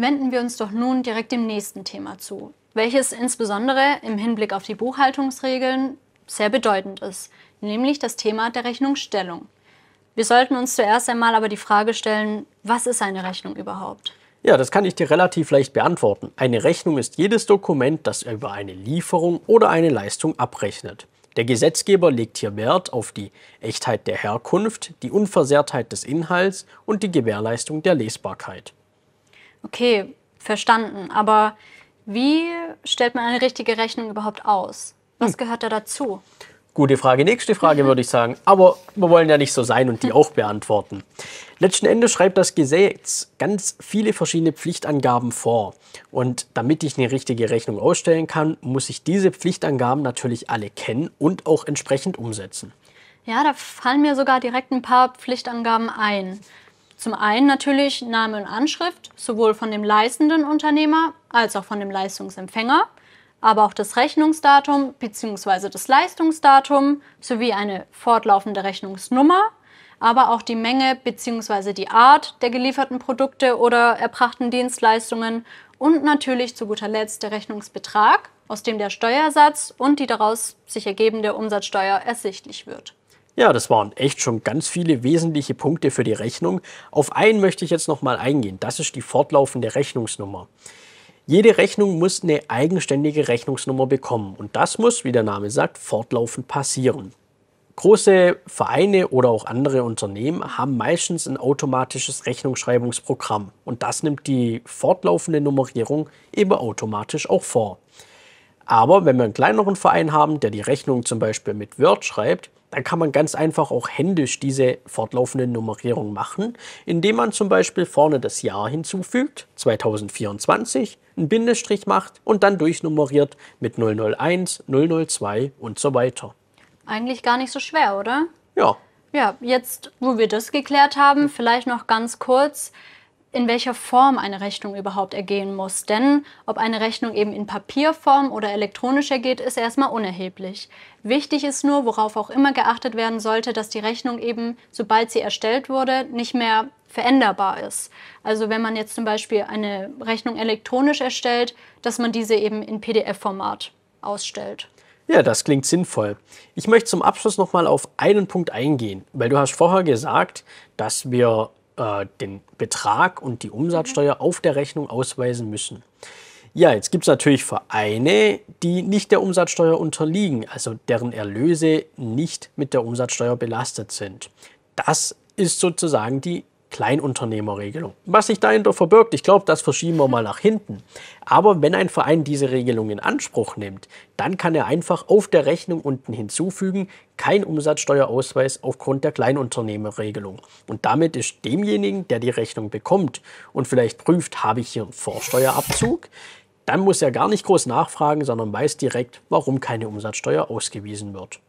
wenden wir uns doch nun direkt dem nächsten Thema zu, welches insbesondere im Hinblick auf die Buchhaltungsregeln sehr bedeutend ist, nämlich das Thema der Rechnungsstellung. Wir sollten uns zuerst einmal aber die Frage stellen, was ist eine Rechnung überhaupt? Ja, das kann ich dir relativ leicht beantworten. Eine Rechnung ist jedes Dokument, das über eine Lieferung oder eine Leistung abrechnet. Der Gesetzgeber legt hier Wert auf die Echtheit der Herkunft, die Unversehrtheit des Inhalts und die Gewährleistung der Lesbarkeit. Okay, verstanden. Aber wie stellt man eine richtige Rechnung überhaupt aus? Was hm. gehört da dazu? Gute Frage. Nächste Frage würde ich sagen. Aber wir wollen ja nicht so sein und die auch beantworten. Letzten Endes schreibt das Gesetz ganz viele verschiedene Pflichtangaben vor. Und damit ich eine richtige Rechnung ausstellen kann, muss ich diese Pflichtangaben natürlich alle kennen und auch entsprechend umsetzen. Ja, da fallen mir sogar direkt ein paar Pflichtangaben ein. Zum einen natürlich Name und Anschrift, sowohl von dem leistenden Unternehmer als auch von dem Leistungsempfänger, aber auch das Rechnungsdatum bzw. das Leistungsdatum sowie eine fortlaufende Rechnungsnummer, aber auch die Menge bzw. die Art der gelieferten Produkte oder erbrachten Dienstleistungen und natürlich zu guter Letzt der Rechnungsbetrag, aus dem der Steuersatz und die daraus sich ergebende Umsatzsteuer ersichtlich wird. Ja, das waren echt schon ganz viele wesentliche Punkte für die Rechnung. Auf einen möchte ich jetzt nochmal eingehen. Das ist die fortlaufende Rechnungsnummer. Jede Rechnung muss eine eigenständige Rechnungsnummer bekommen und das muss, wie der Name sagt, fortlaufend passieren. Große Vereine oder auch andere Unternehmen haben meistens ein automatisches Rechnungsschreibungsprogramm und das nimmt die fortlaufende Nummerierung eben automatisch auch vor. Aber wenn wir einen kleineren Verein haben, der die Rechnung zum Beispiel mit Word schreibt, dann kann man ganz einfach auch händisch diese fortlaufende Nummerierung machen, indem man zum Beispiel vorne das Jahr hinzufügt, 2024, einen Bindestrich macht und dann durchnummeriert mit 001, 002 und so weiter. Eigentlich gar nicht so schwer, oder? Ja. Ja, jetzt, wo wir das geklärt haben, vielleicht noch ganz kurz in welcher Form eine Rechnung überhaupt ergehen muss. Denn ob eine Rechnung eben in Papierform oder elektronisch ergeht, ist erstmal unerheblich. Wichtig ist nur, worauf auch immer geachtet werden sollte, dass die Rechnung eben, sobald sie erstellt wurde, nicht mehr veränderbar ist. Also wenn man jetzt zum Beispiel eine Rechnung elektronisch erstellt, dass man diese eben in PDF-Format ausstellt. Ja, das klingt sinnvoll. Ich möchte zum Abschluss nochmal auf einen Punkt eingehen, weil du hast vorher gesagt, dass wir äh, den Betrag und die Umsatzsteuer mhm. auf der Rechnung ausweisen müssen. Ja, jetzt gibt es natürlich Vereine, die nicht der Umsatzsteuer unterliegen, also deren Erlöse nicht mit der Umsatzsteuer belastet sind. Das ist sozusagen die Kleinunternehmerregelung. Was sich dahinter verbirgt, ich glaube, das verschieben wir mal nach hinten. Aber wenn ein Verein diese Regelung in Anspruch nimmt, dann kann er einfach auf der Rechnung unten hinzufügen, kein Umsatzsteuerausweis aufgrund der Kleinunternehmerregelung. Und damit ist demjenigen, der die Rechnung bekommt und vielleicht prüft, habe ich hier einen Vorsteuerabzug, dann muss er gar nicht groß nachfragen, sondern weiß direkt, warum keine Umsatzsteuer ausgewiesen wird.